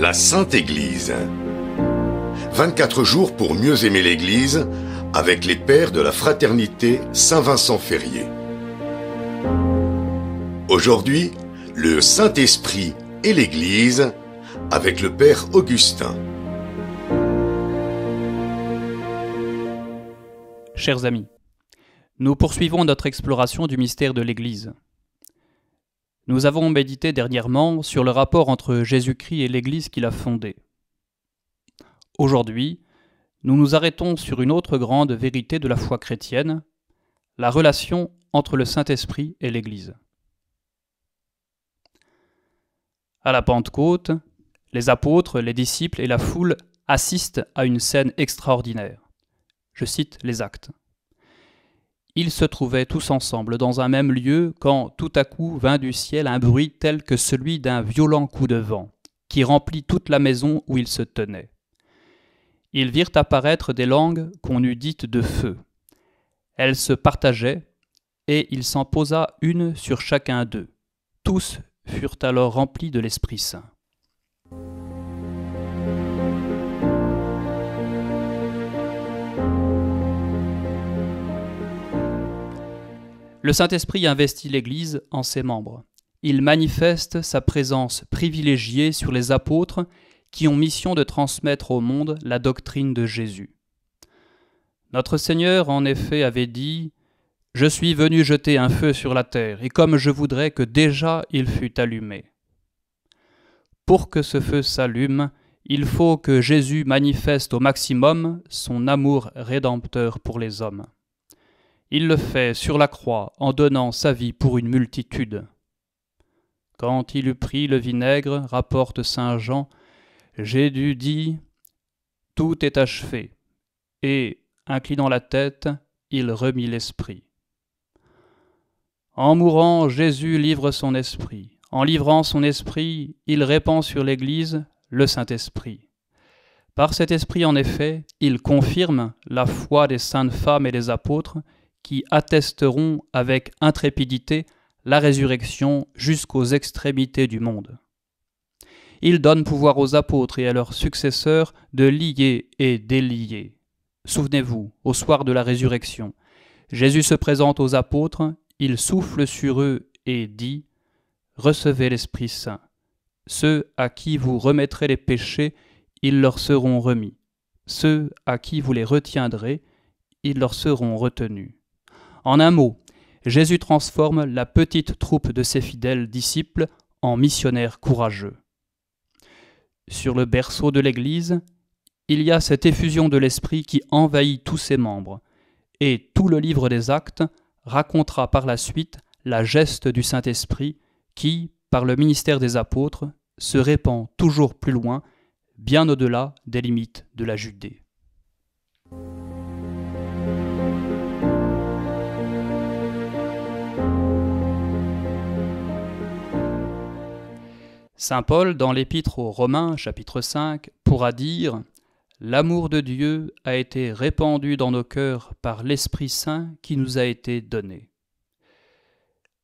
La Sainte Église. 24 jours pour mieux aimer l'Église avec les pères de la fraternité Saint-Vincent Ferrier. Aujourd'hui, le Saint-Esprit et l'Église avec le Père Augustin. Chers amis, nous poursuivons notre exploration du mystère de l'Église. Nous avons médité dernièrement sur le rapport entre Jésus-Christ et l'Église qu'il a fondée. Aujourd'hui, nous nous arrêtons sur une autre grande vérité de la foi chrétienne, la relation entre le Saint-Esprit et l'Église. À la Pentecôte, les apôtres, les disciples et la foule assistent à une scène extraordinaire. Je cite les actes. Ils se trouvaient tous ensemble dans un même lieu quand tout à coup vint du ciel un bruit tel que celui d'un violent coup de vent, qui remplit toute la maison où ils se tenaient. Ils virent apparaître des langues qu'on eût dites de feu. Elles se partageaient, et il s'en posa une sur chacun d'eux. Tous furent alors remplis de l'Esprit Saint. Le Saint-Esprit investit l'Église en ses membres. Il manifeste sa présence privilégiée sur les apôtres qui ont mission de transmettre au monde la doctrine de Jésus. Notre Seigneur, en effet, avait dit Je suis venu jeter un feu sur la terre, et comme je voudrais que déjà il fût allumé. Pour que ce feu s'allume, il faut que Jésus manifeste au maximum son amour rédempteur pour les hommes. Il le fait sur la croix en donnant sa vie pour une multitude. Quand il eut pris le vinaigre, rapporte Saint Jean, Jésus dit Tout est achevé, et, inclinant la tête, il remit l'esprit. En mourant, Jésus livre son esprit. En livrant son esprit, il répand sur l'Église le Saint-Esprit. Par cet esprit, en effet, il confirme la foi des saintes femmes et des apôtres qui attesteront avec intrépidité la résurrection jusqu'aux extrémités du monde. Il donne pouvoir aux apôtres et à leurs successeurs de lier et délier. Souvenez-vous, au soir de la résurrection, Jésus se présente aux apôtres, il souffle sur eux et dit Recevez l'Esprit Saint. Ceux à qui vous remettrez les péchés, ils leur seront remis. Ceux à qui vous les retiendrez, ils leur seront retenus. En un mot, Jésus transforme la petite troupe de ses fidèles disciples en missionnaires courageux. Sur le berceau de l'Église, il y a cette effusion de l'Esprit qui envahit tous ses membres, et tout le livre des actes racontera par la suite la geste du Saint-Esprit qui, par le ministère des apôtres, se répand toujours plus loin, bien au-delà des limites de la Judée. Saint Paul, dans l'épître aux Romains chapitre 5, pourra dire L'amour de Dieu a été répandu dans nos cœurs par l'Esprit Saint qui nous a été donné.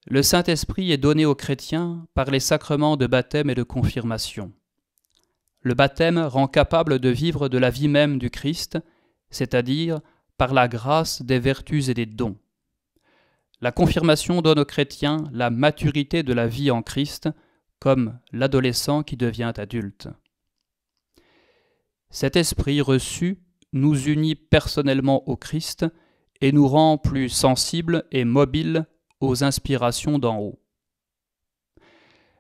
Le Saint-Esprit est donné aux chrétiens par les sacrements de baptême et de confirmation. Le baptême rend capable de vivre de la vie même du Christ, c'est-à-dire par la grâce des vertus et des dons. La confirmation donne aux chrétiens la maturité de la vie en Christ, comme l'adolescent qui devient adulte. Cet esprit reçu nous unit personnellement au Christ et nous rend plus sensibles et mobiles aux inspirations d'en haut.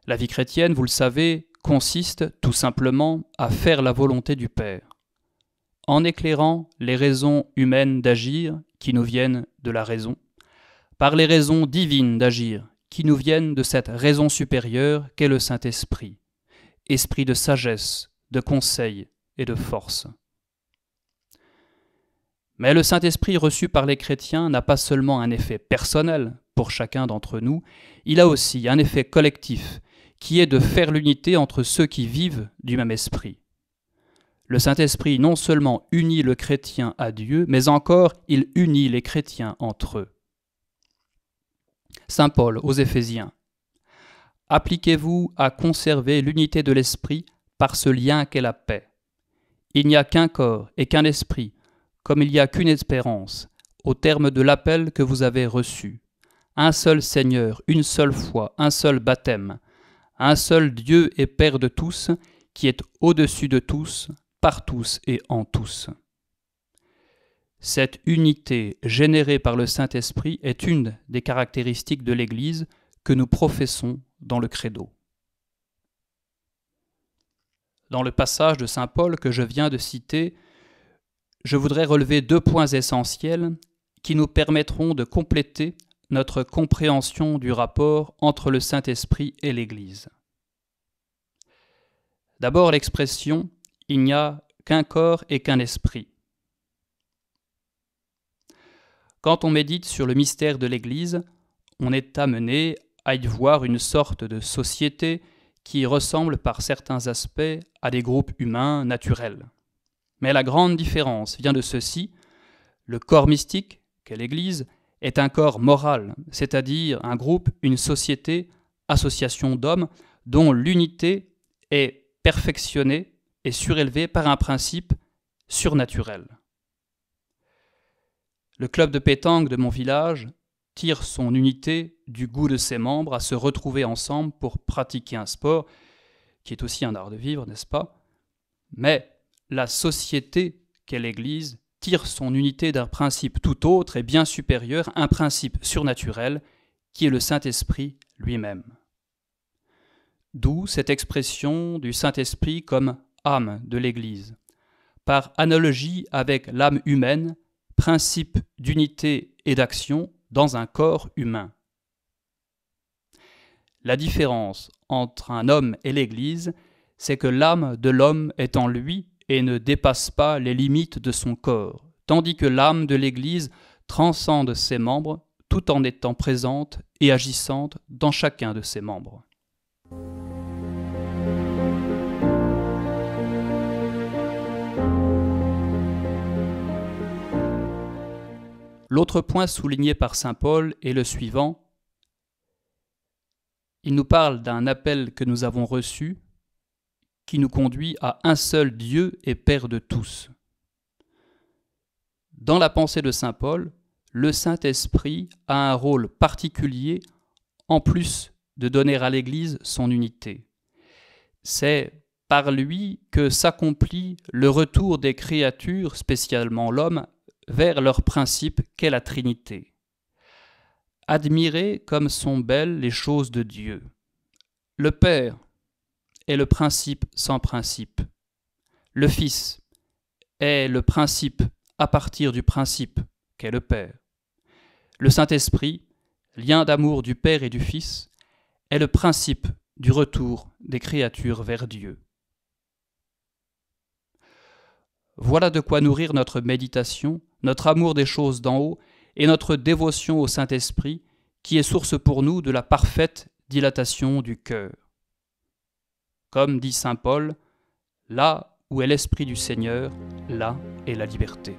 La vie chrétienne, vous le savez, consiste tout simplement à faire la volonté du Père, en éclairant les raisons humaines d'agir qui nous viennent de la raison, par les raisons divines d'agir qui nous viennent de cette raison supérieure qu'est le Saint-Esprit, esprit de sagesse, de conseil et de force. Mais le Saint-Esprit reçu par les chrétiens n'a pas seulement un effet personnel pour chacun d'entre nous, il a aussi un effet collectif, qui est de faire l'unité entre ceux qui vivent du même esprit. Le Saint-Esprit non seulement unit le chrétien à Dieu, mais encore il unit les chrétiens entre eux. Saint Paul aux Éphésiens. Appliquez-vous à conserver l'unité de l'esprit par ce lien qu'est la paix. Il n'y a qu'un corps et qu'un esprit, comme il n'y a qu'une espérance, au terme de l'appel que vous avez reçu. Un seul Seigneur, une seule foi, un seul baptême, un seul Dieu et Père de tous, qui est au-dessus de tous, par tous et en tous. Cette unité générée par le Saint-Esprit est une des caractéristiques de l'Église que nous professons dans le credo. Dans le passage de Saint Paul que je viens de citer, je voudrais relever deux points essentiels qui nous permettront de compléter notre compréhension du rapport entre le Saint-Esprit et l'Église. D'abord l'expression ⁇ Il n'y a qu'un corps et qu'un esprit ⁇ Quand on médite sur le mystère de l'Église, on est amené à y voir une sorte de société qui ressemble par certains aspects à des groupes humains naturels. Mais la grande différence vient de ceci, le corps mystique, qu'est l'Église, est un corps moral, c'est-à-dire un groupe, une société, association d'hommes, dont l'unité est perfectionnée et surélevée par un principe surnaturel. Le club de pétanque de mon village tire son unité du goût de ses membres à se retrouver ensemble pour pratiquer un sport, qui est aussi un art de vivre, n'est-ce pas Mais la société qu'est l'Église tire son unité d'un principe tout autre et bien supérieur, un principe surnaturel, qui est le Saint-Esprit lui-même. D'où cette expression du Saint-Esprit comme âme de l'Église. Par analogie avec l'âme humaine, principe d'unité et d'action dans un corps humain. La différence entre un homme et l'Église, c'est que l'âme de l'homme est en lui et ne dépasse pas les limites de son corps, tandis que l'âme de l'Église transcende ses membres tout en étant présente et agissante dans chacun de ses membres. L'autre point souligné par Saint Paul est le suivant. Il nous parle d'un appel que nous avons reçu qui nous conduit à un seul Dieu et Père de tous. Dans la pensée de Saint Paul, le Saint-Esprit a un rôle particulier en plus de donner à l'Église son unité. C'est par lui que s'accomplit le retour des créatures, spécialement l'homme, vers leur principe qu'est la Trinité. Admirez comme sont belles les choses de Dieu. Le Père est le principe sans principe. Le Fils est le principe à partir du principe qu'est le Père. Le Saint-Esprit, lien d'amour du Père et du Fils, est le principe du retour des créatures vers Dieu. Voilà de quoi nourrir notre méditation, notre amour des choses d'en haut et notre dévotion au Saint-Esprit, qui est source pour nous de la parfaite dilatation du cœur. Comme dit Saint Paul, là où est l'Esprit du Seigneur, là est la liberté.